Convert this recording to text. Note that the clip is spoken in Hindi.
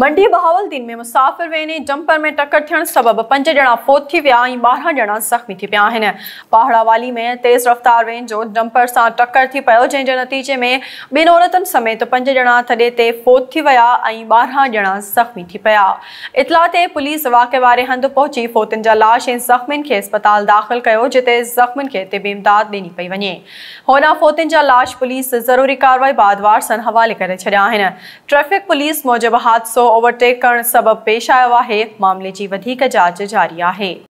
मंडी बहावल दिन में मुसाफ़िर वेने जंपर में टक्कर थे सबब पंज जणा फोत थी विया ऐं ज़ख़्मी थी पिया पहाड़ावाली में तेज़ रफ़्तार वेन जो जंपर से टक्कर थी पो जैसे नतीजे में बिन औरत समेत पंज जणा थडे ते फोत थी विया बारह जणा ज़ख़्मी थी पिया इतला ते पुलिस वाक़े वारे हंध पहुंची फोतन जा लाश ऐं ज़ख़्मियुनि के अस्पताल दाख़िल कयो जिते ज़ख़्मियुनि के तिबी इमदाद ॾिनी पई वे होना फोतन जा लाश पुलिस ज़रूरी कार्रवाई बाद सन हवाले करे छॾिया ट्रैफ़िक पुलिस मूजिबि हादिसो ओवरटेक करण सबब पेश आयो है मामले की जांच जारी है